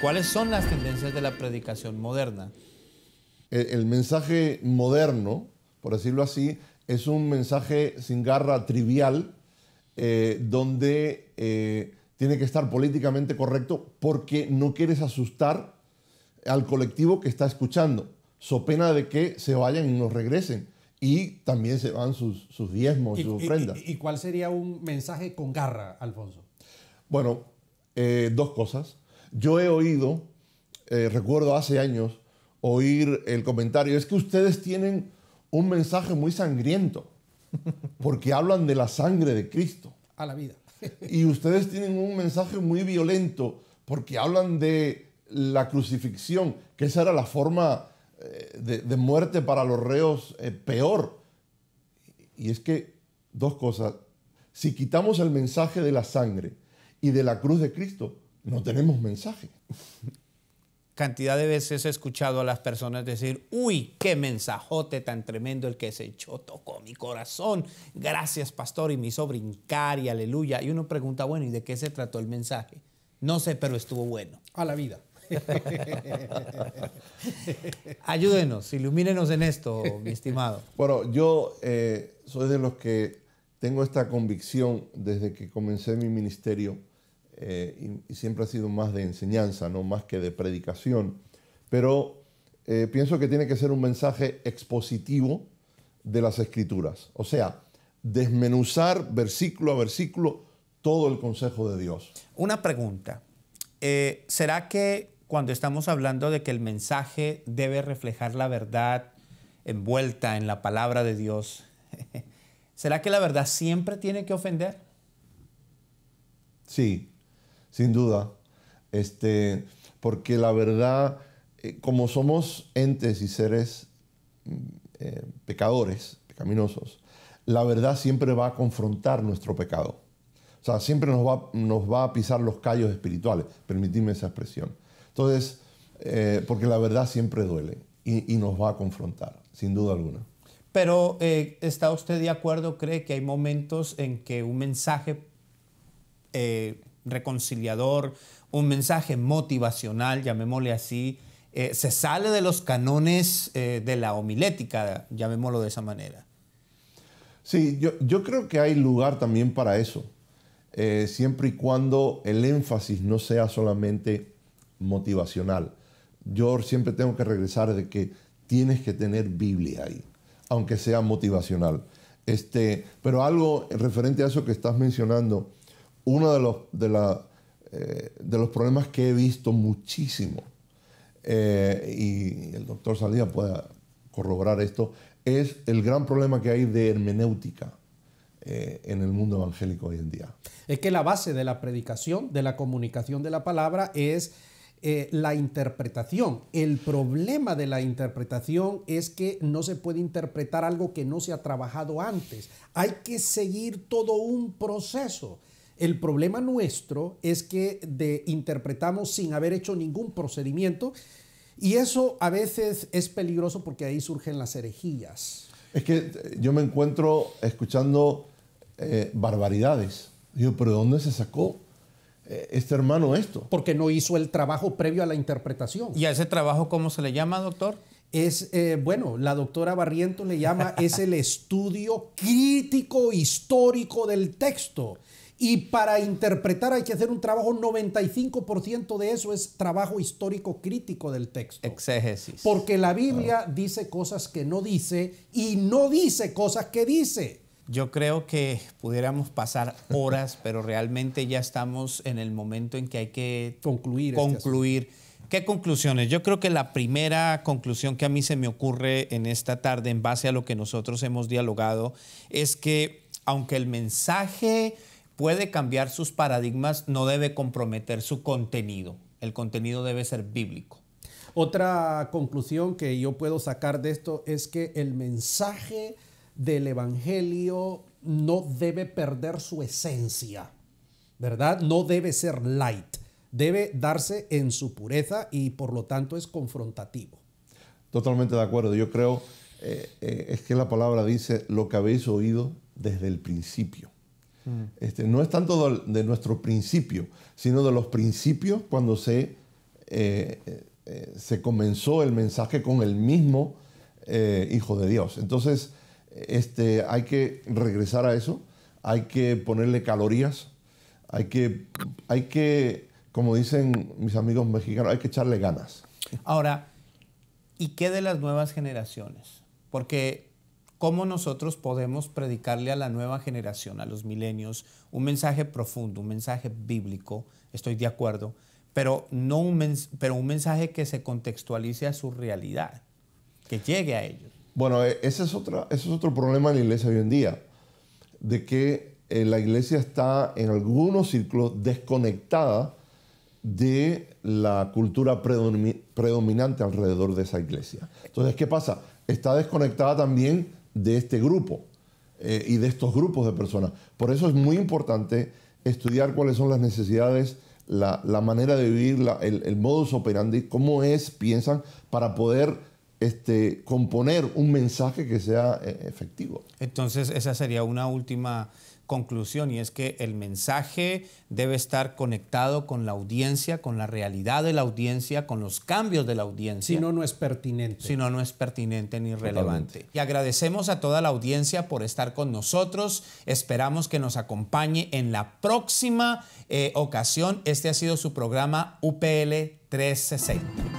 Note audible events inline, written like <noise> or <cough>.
¿Cuáles son las tendencias de la predicación moderna? El, mensaje moderno, por decirlo así, es un mensaje sin garra trivial, eh, donde eh, tiene que estar políticamente correcto porque no quieres asustar al colectivo que está escuchando, so pena de que se vayan y nos regresen. Y también se van sus, diezmos, y, sus ofrendas. Y, cuál sería un mensaje con garra, Alfonso? Bueno, eh, dos cosas. Yo he oído, eh, recuerdo hace años, oír el comentario, es que ustedes tienen un mensaje muy sangriento, <laughs> porque hablan de la sangre de Cristo. A la vida. <laughs> y ustedes tienen un mensaje muy violento, porque hablan de la crucifixión, que esa era la forma eh, de, muerte para los reos eh, peor. Y es que, dos cosas, si quitamos el mensaje de la sangre y de la cruz de Cristo, no tenemos mensaje. Cantidad de veces he escuchado a las personas decir, uy, qué mensajote tan tremendo el que se echó, tocó mi corazón, gracias pastor, y me hizo brincar y aleluya. Y uno pregunta, bueno, ¿y de qué se trató el mensaje? No sé, pero estuvo bueno. A la vida. <laughs> Ayúdenos, ilumínenos en esto, mi estimado. Bueno, yo eh, soy de los que tengo esta convicción desde que comencé mi ministerio eh, y, siempre ha sido más de enseñanza, no más que de predicación. Pero eh, pienso que tiene que ser un mensaje expositivo de las escrituras, o sea, desmenuzar versículo a versículo todo el consejo de Dios. Una pregunta, eh, ¿será que cuando estamos hablando de que el mensaje debe reflejar la verdad envuelta en la palabra de Dios, <laughs> ¿será que la verdad siempre tiene que ofender? Sí, sin duda. Este, porque la verdad, eh, como somos entes y seres mm, eh, pecadores, pecaminosos, la verdad siempre va a confrontar nuestro pecado. O sea, siempre nos va, nos va a pisar los callos espirituales, permitidme esa expresión. Entonces, eh, porque la verdad siempre duele y, nos va a confrontar, sin duda alguna. Pero, ¿está usted de acuerdo? ¿Cree que hay momentos en que un mensaje reconciliador, un mensaje motivacional, llamémosle así, eh, se sale de los canones eh, de la homilética, llamémoslo de esa manera. Sí, yo, creo que hay lugar también para eso, eh, siempre y cuando el énfasis no sea solamente motivacional. Yo siempre tengo que regresar de que tienes que tener Biblia ahí, aunque sea motivacional. Este, pero algo referente a eso que estás mencionando, uno de los, eh, de, los problemas que he visto muchísimo, eh, y el doctor Salía puede corroborar esto, es el gran problema que hay de hermenéutica eh, en el mundo evangélico hoy en día. Es que la base de la predicación, de la comunicación de la palabra es la interpretación. El problema de la interpretación es que no se puede interpretar algo que no se ha trabajado antes. Hay que seguir todo un proceso. El problema nuestro es que interpretamos sin haber hecho ningún procedimiento y eso a veces es peligroso porque ahí surgen las herejías. Es que eh, yo me encuentro escuchando eh, barbaridades. Digo, pero ¿dónde se sacó eh, este hermano esto? Porque no hizo el trabajo previo a la interpretación. ¿Y a ese trabajo cómo se le llama, doctor? es, eh, bueno, la doctora Barrientos le llama, <laughs> es el estudio crítico histórico del texto. Y para interpretar hay que hacer un trabajo, 95% de eso es trabajo histórico crítico del texto. Exégesis. Porque la Biblia dice cosas que no dice y no dice cosas que dice. Yo creo que pudiéramos pasar horas, pero realmente ya estamos en el momento en que hay que <laughs> concluir. Este concluir. ¿Qué conclusiones? Yo creo que la primera conclusión que a mí se me ocurre en esta tarde en base a lo que nosotros hemos dialogado es que aunque el mensaje puede cambiar sus paradigmas, no debe comprometer su contenido. El contenido debe ser bíblico. Otra conclusión que yo puedo sacar de esto es que el mensaje del Evangelio no debe perder su esencia, ¿verdad? No debe ser light debe darse en su pureza y por lo tanto es confrontativo. Totalmente de acuerdo. Yo creo eh, eh, es que la palabra dice lo que habéis oído desde el principio. Mm. Este, no es tanto de, nuestro principio, sino de los principios cuando se, eh, se comenzó el mensaje con el mismo Hijo de Dios. Entonces, este, hay que regresar a eso, hay que ponerle calorías, hay que, hay que como dicen mis amigos mexicanos, hay que echarle ganas. Ahora, ¿y qué de las nuevas generaciones? Porque ¿cómo nosotros podemos predicarle a la nueva generación, a los milenios, un mensaje profundo, un mensaje bíblico? Estoy de acuerdo, pero, no un, pero un mensaje que se contextualice a su realidad, que llegue a ellos. Bueno, e-, ese es, otro, ese es otro problema en la iglesia hoy en día, de que eh, la iglesia está en algunos círculos desconectada de la cultura predominante alrededor de esa iglesia. Entonces, ¿qué pasa? Está desconectada también de este grupo eh, y de estos grupos de personas. Por eso es muy importante estudiar cuáles son las necesidades, la, manera de vivir, el, modus operandi, cómo es, piensan, para poder este, componer un mensaje que sea eh, efectivo. Entonces, esa sería una última conclusión y es que el mensaje debe estar conectado con la audiencia, con la realidad de la audiencia, con los cambios de la audiencia. Si no, no es pertinente. Si no, no es pertinente ni relevante. Y agradecemos a toda la audiencia por estar con nosotros. Esperamos que nos acompañe en la próxima eh, ocasión. Este ha sido su programa UPL 360.